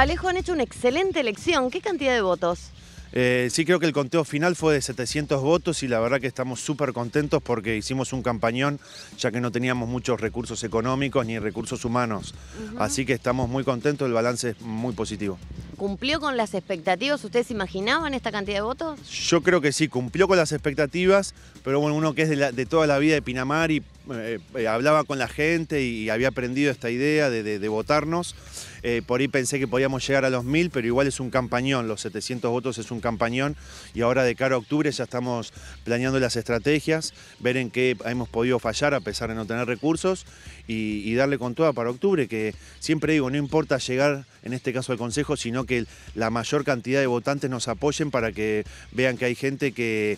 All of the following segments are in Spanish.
Alejo, han hecho una excelente elección. ¿Qué cantidad de votos? Eh, sí, creo que el conteo final fue de 700 votos y la verdad que estamos súper contentos porque hicimos un campañón ya que no teníamos muchos recursos económicos ni recursos humanos. Así que estamos muy contentos, el balance es muy positivo. ¿Cumplió con las expectativas? ¿Ustedes imaginaban esta cantidad de votos? Yo creo que sí, cumplió con las expectativas, pero bueno, uno que es de toda la vida de Pinamar y eh, eh, hablaba con la gente y había aprendido esta idea de, votarnos. Eh, por ahí pensé que podíamos llegar a los mil, pero igual es un campañón, los 700 votos es un campañón y ahora de cara a octubre ya estamos planeando las estrategias, ver en qué hemos podido fallar a pesar de no tener recursos y, darle con toda para octubre, que siempre digo, no importa llegar en este caso al Consejo, sino que la mayor cantidad de votantes nos apoyen para que vean que hay gente que,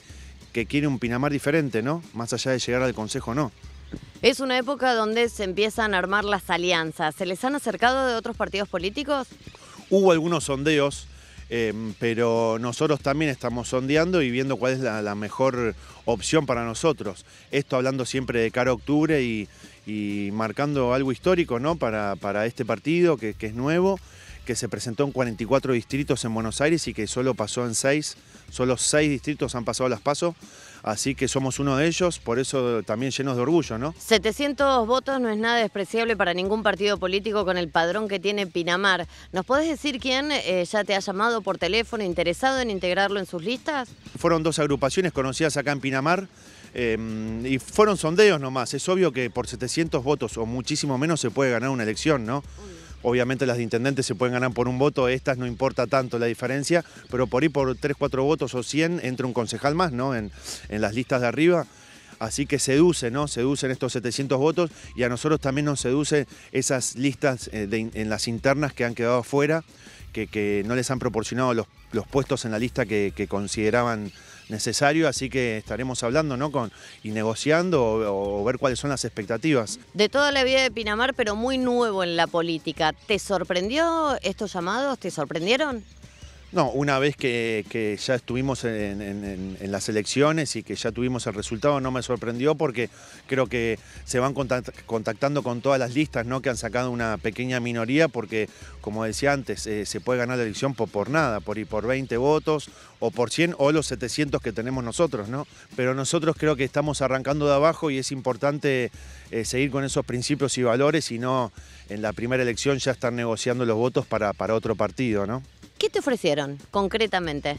que quiere un Pinamar diferente, ¿no? Más allá de llegar al Consejo, no. Es una época donde se empiezan a armar las alianzas. ¿Se les han acercado de otros partidos políticos? Hubo algunos sondeos, em, pero nosotros también estamos sondeando y viendo cuál es la, mejor opción para nosotros. Esto hablando siempre de cara a octubre y, marcando algo histórico ¿no? para, este partido que es nuevo que se presentó en 44 distritos en Buenos Aires y que solo pasó en 6, solo 6 distritos han pasado las pasos, así que somos uno de ellos, por eso también llenos de orgullo, ¿no? 700 votos no es nada despreciable para ningún partido político con el padrón que tiene Pinamar. ¿Nos podés decir quién eh, ya te ha llamado por teléfono interesado en integrarlo en sus listas? Fueron dos agrupaciones conocidas acá en Pinamar. Em, y fueron sondeos nomás, es obvio que por 700 votos o muchísimo menos se puede ganar una elección, ¿no? Obviamente las de intendentes se pueden ganar por un voto, estas no importa tanto la diferencia, pero por ir por 3, 4 votos o 100 entra un concejal más, ¿no? En, en las listas de arriba. Así que seduce, ¿no? Seducen estos 700 votos y a nosotros también nos seduce esas listas eh, en las internas que han quedado afuera, que, no les han proporcionado los, los puestos en la lista que consideraban necesario, así que estaremos hablando ¿no? Con, y negociando o, o ver cuáles son las expectativas. De toda la vida de Pinamar, pero muy nuevo en la política, ¿te sorprendió estos llamados? ¿Te sorprendieron? No, una vez que, ya estuvimos en, las elecciones y que ya tuvimos el resultado, no me sorprendió porque creo que se van contactando con todas las listas ¿no? que han sacado una pequeña minoría porque, como decía antes, eh, se puede ganar la elección por, nada, por, por 20 votos o por 100 o los 700 que tenemos nosotros, ¿no? Pero nosotros creo que estamos arrancando de abajo y es importante eh, seguir con esos principios y valores y no en la primera elección ya estar negociando los votos para, para otro partido, ¿no? ¿Qué te ofrecieron concretamente?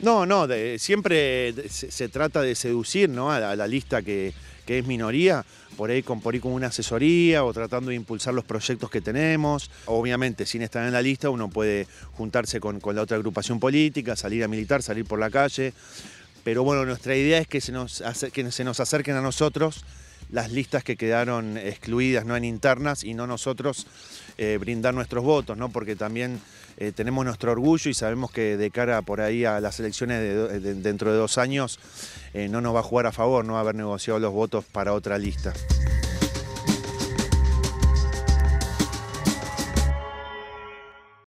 No, no, siempre se, trata de seducir a, la, lista que, es minoría, por ahí, con, por una asesoría o tratando de impulsar los proyectos que tenemos. Obviamente, sin estar en la lista, uno puede juntarse con, la otra agrupación política, salir a militar, salir por la calle. Pero bueno, nuestra idea es que se nos, que se nos acerquen a nosotros las listas que quedaron excluidas, no en internas, y no nosotros eh, brindar nuestros votos, Porque también eh, tenemos nuestro orgullo y sabemos que de cara por ahí a las elecciones dentro de dos años eh, no nos va a jugar a favor, no haber negociado los votos para otra lista.